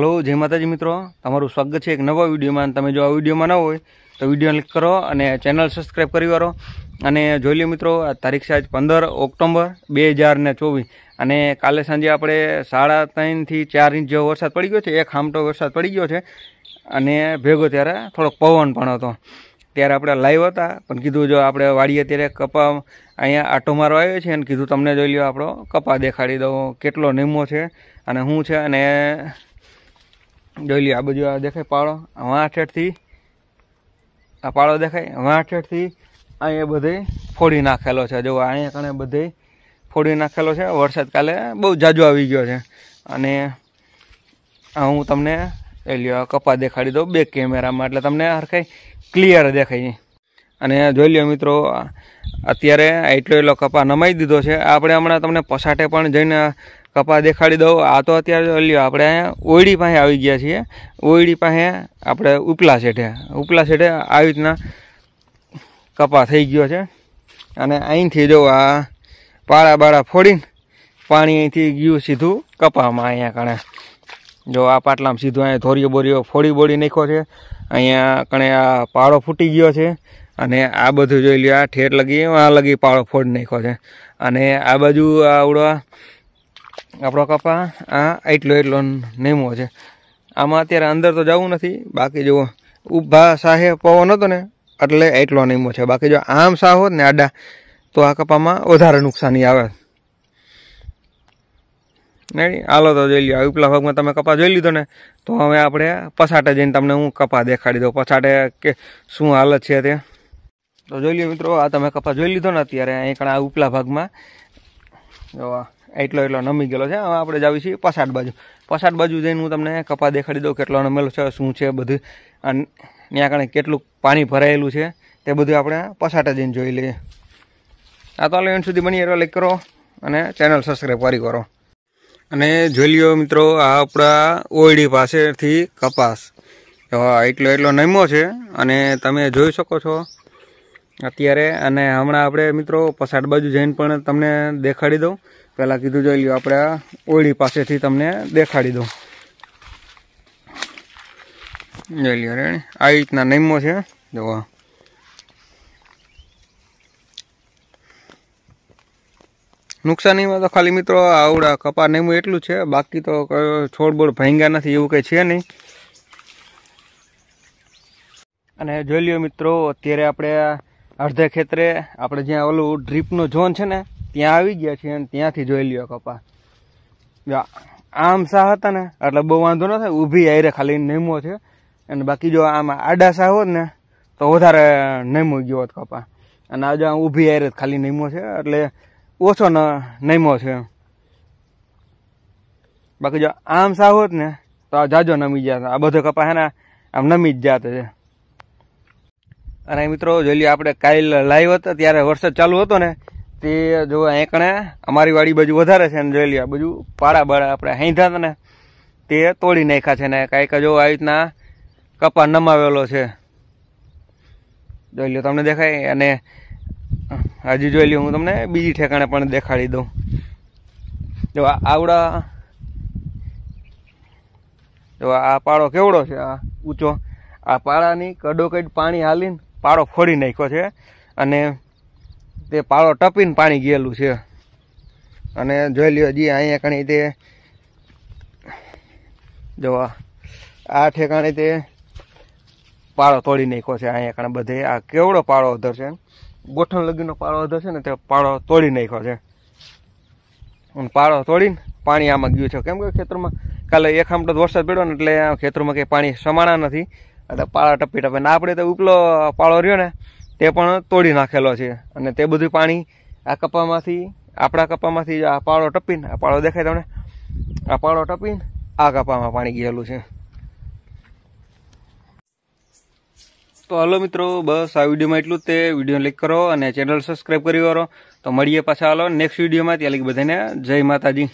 hello જય માતાજી મિત્રો તમારું સ્વાગત છે એક નવા વિડીયોમાં તમે જો આ વિડીયોમાં ન હોય તો વિડીયો ક્લિક કરો અને ચેનલ સબસ્ક્રાઈબ કરી વાળો અને જોઈ લો મિત્રો આ તારીખ છે આજ પંદર ઓક્ટોમ્બર બે હજાર ને ચોવીસ અને કાલે સાંજે આપણે સાડા ત્રણથી ચાર ઇંચ જેવો વરસાદ પડી ગયો છે એક હામટો વરસાદ પડી ગયો છે અને ભેગો ત્યારે થોડોક પવન પણ હતો ત્યારે આપણે લાઈવ હતા પણ કીધું જો આપણે વાડીએ ત્યારે કપા અહીંયા આટો મારો આવ્યો છે અને કીધું તમને જોઈ લો આપણો કપા દેખાડી દઉં કેટલો નિમો છે અને શું છે અને જોઈ લ્યો આ બાજુ આ દેખાય પાળો વાં ઠેઠથી આ પાળો દેખાય વાં ઠેઠથી અહીંયા બધે ફોડી નાખેલો છે જો અહીંયા કણે બધે ફોડી નાખેલો છે વરસાદ કાલે બહુ જાજો આવી ગયો છે અને હું તમને એ લ્યો કપા દેખાડી દઉં બે કેમેરામાં એટલે તમને હરખાઈ ક્લિયર દેખાય અને જોઈ લ્યો મિત્રો અત્યારે એટલો એટલો કપા નમાઈ દીધો છે આપણે હમણાં તમને પસાટે પણ જઈને કપા દેખાડી દઉં આ તો અત્યારે લ્યો આપણે ઓયડી પાસે આવી ગયા છીએ ઓયડી પાસે આપણે ઉપલા શેઠે ઉપલા શેઠે આવી રીતના કપા થઈ ગયો છે અને અહીંથી જો આ પાળા બાળા ફોડીને પાણી અહીંથી ગયું સીધું કપામાં અહીંયા કણે જો આ પાટલામાં સીધું અહીંયા ધોરીઓ બોરીઓ ફોડી બોડી નાખ્યો છે અહીંયા કણે આ પાળો ફૂટી ગયો છે અને આ બધું જોઈ લ્યો આ ઠેર લગી આ લગી પાળો ફોડી નાખ્યો છે અને આ બાજુ આવડો આપણો કપા આ એટલો એટલો નેમો છે આમાં અત્યારે અંદર તો જવું નથી બાકી જુઓ ઊભા સાહે પવન હતો ને એટલે એટલો નીમો છે બાકી જો આમ સા હોત ને આડા તો આ કપામાં વધારે નુકસાની આવે નહીં હાલો તો જોઈ લ્યો ઉપલા ભાગમાં તમે કપા જોઈ લીધો ને તો હવે આપણે પછાટે જઈને તમને હું કપા દેખાડી દઉં પછાટે કે શું હાલત છે તે તો જોઈ લ્યો મિત્રો આ તમે કપા જોઈ લીધો ને અત્યારે અહીં કણા ઉપલા ભાગમાં જો આ એટલો એટલો નમી ગયેલો છે હવે આપણે જાવી છીએ પસાડ બાજુ પસાડ બાજુ જઈને હું તમને કપા દેખાડી દઉં કેટલો નમેલો છે શું છે બધું અને ત્યાં કણે કેટલું પાણી ભરાયેલું છે તે બધું આપણે પસાટે જઈને જોઈ લઈએ આ તો એન્ડ સુધી બની એટલે લાઈક કરો અને ચેનલ સબસ્ક્રાઈબ કરી કરો અને જોઈ લ્યો મિત્રો આ આપણા ઓયડી પાસેથી કપાસ એટલો એટલો નમ્યો છે અને તમે જોઈ શકો છો અત્યારે અને હમણાં આપણે મિત્રો પસાડ બાજુ જઈને પણ તમને દેખાડી દઉં પહેલાં કીધું જોઈ લ્યો આપણે આ ઓળી પાસેથી તમને દેખાડી દઉં જોઈ લ્યો રે આવી રીતના નૈમો છે જોવા નુકસાનીમાં તો ખાલી મિત્રો આવડા કપા નેમું એટલું છે બાકી તો છોડ બોડ ભાંગ્યા નથી એવું કંઈ છે નહીં અને જોઈ લ્યો મિત્રો અત્યારે આપણે અડધે ખેતરે આપણે જ્યાં ઓલું ડ્રીપનો ઝોન છે ને ત્યાં આવી ગયા છીએ અને ત્યાંથી જોઈ લ્યો કપા આમ સા હતા ને એટલે બહુ વાંધો ન થાય ઊભી આયરે ખાલી નેમો છે અને બાકી જો આમ આડા સા હોત ને તો વધારે નેમો ગયો હોત કપા અને આજે ઊભી આયરે ખાલી નેમો છે એટલે ઓછો ન નેમો છે બાકી જો આમ સા હોત ને તો આ જાજો નમી ગયા આ બધો કપા હે ને આમ નમી જ જાત છે અને મિત્રો જોઈ આપણે કાલ લાઈવ હતા ત્યારે વરસાદ ચાલુ હતો ને તે જો એકણે અમારી વાડી બાજુ વધારે છે ને જોઈ લો આ બાજુ પાડા બાળા આપણે હાંધા હતા ને તે તોડી નાખ્યા છે ને કાંઈક જો આવી રીતના કપા નમાવેલો છે જોઈ લો તમને દેખાય અને હજી જોઈ લો હું તમને બીજી ઠેકાણે પણ દેખાડી દઉં જો આવડા જો આ પાડો કેવડો છે આ ઊંચો આ પાડાની કડોકડ પાણી હાલીને પાળો ફોડી નાખ્યો છે અને તે પાળો ટપીને પાણી ગયેલું છે અને જોઈ લ્યો હજી અહીંયા કણી તે જોવા આ ઠેકાણે તે પાળો તોડી નાખ્યો છે અહીંયા કણે બધે આ કેવડો પાળો અધર છે ગોઠણ લગીનો પાળો અધર છે ને તે પાળો તોડી નાખ્યો છે અને પાળો તોડીને પાણી આમાં ગયું છે કેમ કે ખેતરમાં કાલે એક આમટો વરસાદ પડ્યો ને એટલે ખેતરમાં કંઈ પાણી સમાણા નથી એટલે પાળા ટપી ટપે ને આપણે તો ઉપલો પાળો રહ્યો ને તે પણ તોડી નાખેલો છે અને તે બધું પાણી આ કપામાંથી આપણા કપામાંથી આ પાળો ટપીને આ પાળો દેખાય તમને આ પાળો ટપીને આ કપામાં પાણી ગયેલું છે તો હલો મિત્રો બસ આ વિડીયોમાં એટલું તે વિડીયો લાઈક કરો અને ચેનલ સબસ્ક્રાઈબ કરી કરો તો મળીએ પાછા હાલો નેક્સ્ટ વિડીયોમાં ત્યાં લગી બધાને જય માતાજી